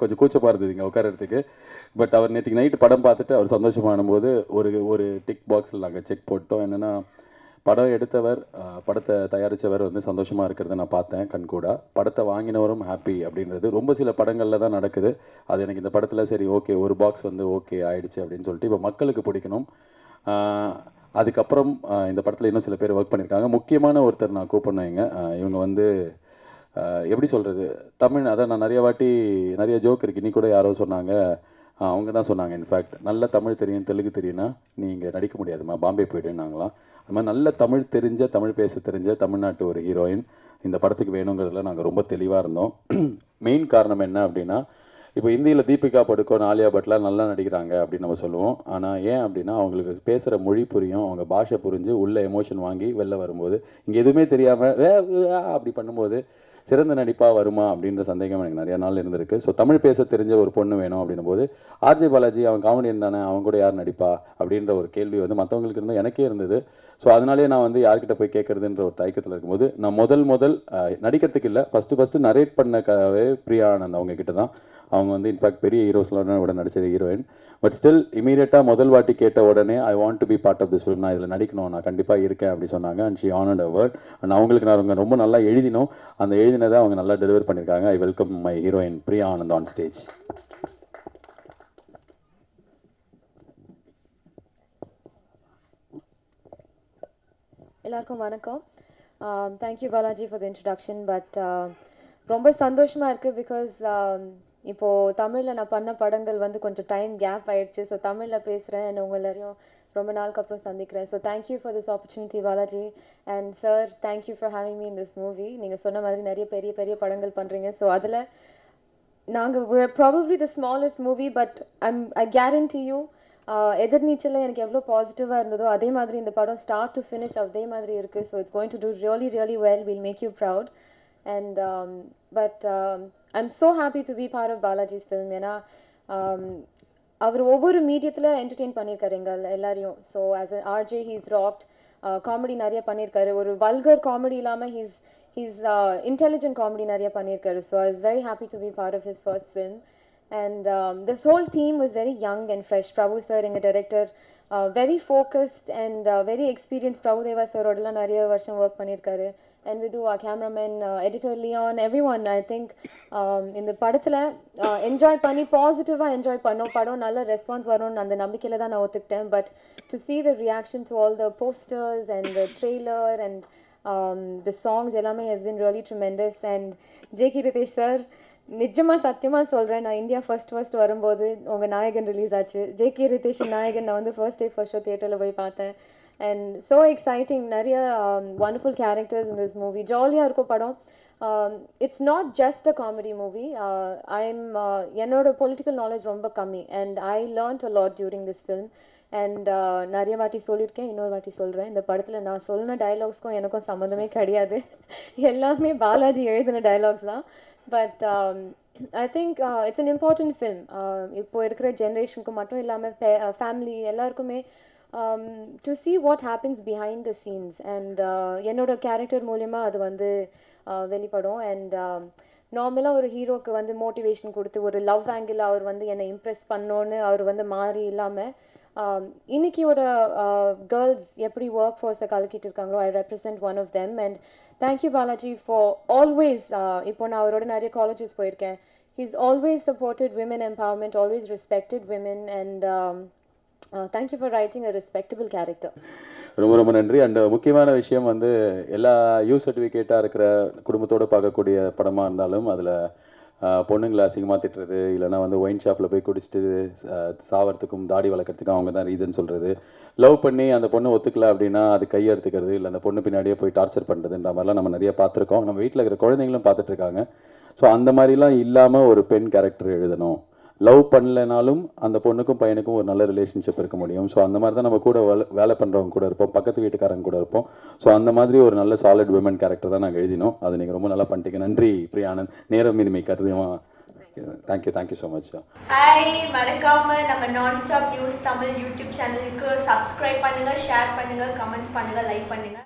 கொஞ்சம் கூச்சமாக இருந்தது இங்கே உட்காரத்துக்கு பட் அவர் நேற்றுக்கு நைட்டு படம் பார்த்துட்டு அவர் சந்தோஷமான போது ஒரு ஒரு டிக் பாக்ஸில் நாங்கள் செக் போட்டோம் என்னென்னா படம் எடுத்தவர் படத்தை தயாரித்தவர் வந்து சந்தோஷமாக இருக்கிறத நான் பார்த்தேன் கண்கூடா படத்தை வாங்கினவரும் ஹாப்பி அப்படின்றது ரொம்ப சில படங்களில் தான் நடக்குது அது எனக்கு இந்த படத்தில் சரி ஓகே ஒரு பாக்ஸ் வந்து ஓகே ஆயிடுச்சு அப்படின்னு சொல்லிட்டு இப்போ மக்களுக்கு பிடிக்கணும் அதுக்கப்புறம் இந்த படத்தில் இன்னும் சில பேர் ஒர்க் பண்ணியிருக்காங்க முக்கியமான ஒருத்தர் நான் கூப்பிடணும் இவங்க வந்து எப்படி சொல்கிறது தமிழ் அதை நான் நிறைய வாட்டி நிறைய ஜோக் இருக்குது நீ கூட யாரோ சொன்னாங்க அவங்க தான் சொன்னாங்க இன்ஃபேக்ட் நல்ல தமிழ் தெரியும் தெலுங்கு தெரியும்னா நீங்கள் நடிக்க முடியாதுமா பாம்பே போய்டுனாங்களாம் அது மாதிரி நல்ல தமிழ் தெரிஞ்ச தமிழ் பேச தெரிஞ்ச தமிழ்நாட்டு ஒரு ஹீரோயின் இந்த படத்துக்கு வேணுங்கிறதுல நாங்கள் ரொம்ப தெளிவாக இருந்தோம் மெயின் காரணம் என்ன அப்படின்னா இப்போ இந்தியில் தீபிகா படுக்கோ ஆலியா பட்லாம் நல்லா நடிக்கிறாங்க அப்படின்னு நம்ம சொல்லுவோம் ஆனால் ஏன் அப்படின்னா அவங்களுக்கு பேசுகிற மொழி புரியும் அவங்க பாஷை புரிஞ்சு உள்ள எமோஷன் வாங்கி வெளில வரும்போது இங்கே எதுவுமே தெரியாமல் அப்படி பண்ணும்போது சிறந்த நடிப்பாக வருமா அப்படின்ற சந்தேகம் எனக்கு நிறைய நாள் இருந்திருக்கு ஸோ தமிழ் பேச தெரிஞ்ச ஒரு பொண்ணு வேணும் அப்படின்னும் போது ஆர்ஜே பாலாஜி அவன் காமெடியன் தானே அவன் கூட யார் நடிப்பா அப்படின்ற ஒரு கேள்வி வந்து மற்றவங்களுக்கு இருந்தால் எனக்கே இருந்தது ஸோ அதனாலே நான் வந்து யார்கிட்ட போய் கேட்குறதுன்ற ஒரு தயக்கத்தில் இருக்கும்போது நான் முதல் முதல் நடிக்கிறதுக்கு இல்லை ஃபஸ்ட்டு ஃபஸ்ட்டு நரேட் பண்ண கவே பிரியா ஆனந்த் அவங்க கிட்ட தான் அவங்க வந்து இன்ஃபேக்ட் பெரிய ஹீரோஸ்லாம் கூட நடிச்சது ஹீரோயின் பட் ஸ்டில் இமீடியட்டாக முதல் வாட்டி கேட்ட உடனே I want to be part of this film நான் இதில் நடிக்கணும் நான் கண்டிப்பாக இருக்கேன் அப்படி சொன்னாங்க அண்ட் ஷி ஆனட் அவர் அண்ட் அவங்களுக்கு நான் ரொம்ப நல்லா எழுதினோம் அந்த எழுதினதை அவங்க நல்லா டெலிவர் பண்ணியிருக்காங்க I welcome my heroine Priya Anand on stage எல்லாருக்கும் வணக்கம் thank you Balaji for the introduction but ரொம்ப சந்தோஷமாக இருக்குது பிகாஸ் இப்போது தமிழில் நான் பண்ண படங்கள் வந்து கொஞ்சம் டைம் கேப் ஆகிடுச்சு ஸோ தமிழில் பேசுகிறேன் என்ன உங்கள் எல்லாரையும் ரொம்ப நாளுக்கு அப்புறம் சந்திக்கிறேன் so thank you for this opportunity Balaji and sir thank you for having me in this movie நீங்கள் சொன்ன மாதிரி நிறைய பெரிய பெரிய படங்கள் பண்ணுறீங்க ஸோ அதில் நாங்கள் probably the smallest movie but I'm I guarantee you எதிர்நீச்சலில் எனக்கு எவ்வளோ பாசிட்டிவாக இருந்ததோ அதே மாதிரி இந்த படம் ஸ்டார்ட் டு ஃபினிஷ் அதே மாதிரி இருக்குது so it's going to do really really well will make you proud and um, but um, I'm so happy to be part of Balaji's film. You know, our over immediately entertain panir karengal, ellariyon. So as an RJ, he's rocked uh, comedy nariya panir kare. Or vulgar comedy lama, he's he's uh, intelligent comedy nariya panir kare. So I was very happy to be part of his first film, and um, this whole team was very young and fresh. Prabhu sir, and a director. Very focused and very experience Prabhudeva சாரோடலாம் நிறைய வருஷம் work பண்ணியிருக்காரு and with uh cameraman editor Leon every one I think இந்த படத்தில் enjoy பண்ணி பாசிட்டிவாக enjoy பண்ணோம் படம் நல்ல ரெஸ்பான்ஸ் வரும்னு அந்த நம்பிக்கையில் தான் நான் ஒத்துக்கிட்டேன் but to see the reaction to all the posters and the trailer and the songs எல்லாமே has been really tremendous and J K Rithesh sir நிஜமாக சத்தியமாக சொல்கிறேன் நான் இந்தியா ஃபர்ஸ்ட் ஃபர்ஸ்ட் வரும்போது உங்கள் நாயகன் ரிலீஸ் ஆச்சு ஜே கே ரிதேஷ் நாயகன் நான் வந்து ஃபர்ஸ்ட் டே ஃபர்ஸ்ட் ஷோ தியேட்டரில் போய் பார்த்தேன் அண்ட் ஸோ எக்ஸைட்டிங் நிறைய wonderful characters in this movie ஜாலியாக இருக்கும் படம் it's not just a comedy movie I am என்னோட பொலிட்டிக்கல் நாலேஜ் ரொம்ப கம்மி and I learnt a lot during this film and நிறைய வாட்டி சொல்லியிருக்கேன் இன்னொரு வாட்டி சொல்கிறேன் இந்த படத்தில் நான் சொன்ன டைலாக்ஸ்க்கும் எனக்கும் சம்மந்தமே கிடையாது எல்லாமே பாலாஜி எழுதின டைலாக்ஸ் தான் but I think it's an important film இப்போ இருக்கிற ஜென்ரேஷனுக்கு மட்டும் இல்லாமல் ஃபேமிலி uh, எல்லாருக்குமே to see what happens behind the scenes and என்னோட கேரக்டர் மூலயமா அது வந்து uh, வெளிப்படும் அண்ட் நார்மலாக um, ஒரு ஹீரோக்கு வந்து மோட்டிவேஷன் கொடுத்து ஒரு லவ் ஆங்கிள் அவர் வந்து என்னை இம்ப்ரெஸ் பண்ணோன்னு அவர் வந்து மாறி இல்லாமல் um, இன்னைக்கியோட கேர்ள்ஸ் uh, எப்படி ஒர்க் ஃபோர்ஸை கலக்கிட்டு இருக்காங்களோ I represent one of them and thank you Balaji for always இப்போ நான் அவரோட நிறைய காலேஜஸ் போயிருக்கேன் he's always supported women empowerment always respected women and thank you for writing a respectable character ரொம்ப ரொம்ப நன்றி அண்ட் uh, முக்கியமான விஷயம் வந்து எல்லா யூ சர்டிஃபிகேட்டாக இருக்கிற குடும்பத்தோடு பார்க்கக்கூடிய படமாக இருந்தாலும் அதில் பொண்ணுங்களை அசிங்கமாக திட்டுறது இல்லைனா வந்து ஒயின் ஷாப்பில் போய் குடிச்சிட்டு சாவறதுக்கும் தாடி வளர்க்குறதுக்கும் அவங்க தான் ரீசன் சொல்கிறது லவ் பண்ணி அந்த பொண்ணு ஒத்துக்கல அப்படின்னா அது கையெடுத்துக்கிறது இல்லை அந்த பொண்ணு பின்னாடியே போய் டார்ச்சர் பண்ணுறதுன்ற மாதிரிலாம் நம்ம நிறைய பார்த்துருக்கோம் நம்ம வீட்டில் இருக்கிற குழந்தைங்களும் பார்த்துட்ருக்காங்க ஸோ அந்த மாதிரிலாம் இல்லாமல் ஒரு பெண் கேரக்டர் எழுதணும் லவ் பண்ணலைனாலும் அந்த பொண்ணுக்கும் பையனுக்கும் ஒரு நல்ல ரிலேஷன்ஷிப் இருக்க முடியும் ஸோ அந்த மாதிரி தான் நம்ம கூட வேலை பண்ணுறவங்க கூட இருப்போம் பக்கத்து வீட்டுக்காரங்க கூட இருப்போம் ஸோ அந்த மாதிரி ஒரு நல்ல சாலிட் விமன் கேரக்டர் தான் நாங்கள் எழுதினோம் அது நீங்கள் ரொம்ப நல்லா பண்ணிட்டீங்க நன்றி பிரியானந்த் நேரம் இனிமை கருதியமா thank you thank you so much hi மறக்காம நம்ம non stop news Tamil YouTube சேனலுக்கு சப்ஸ்கிரைப் பண்ணுங்கள் ஷேர் பண்ணுங்கள் கமெண்ட்ஸ் பண்ணுங்கள் லைக்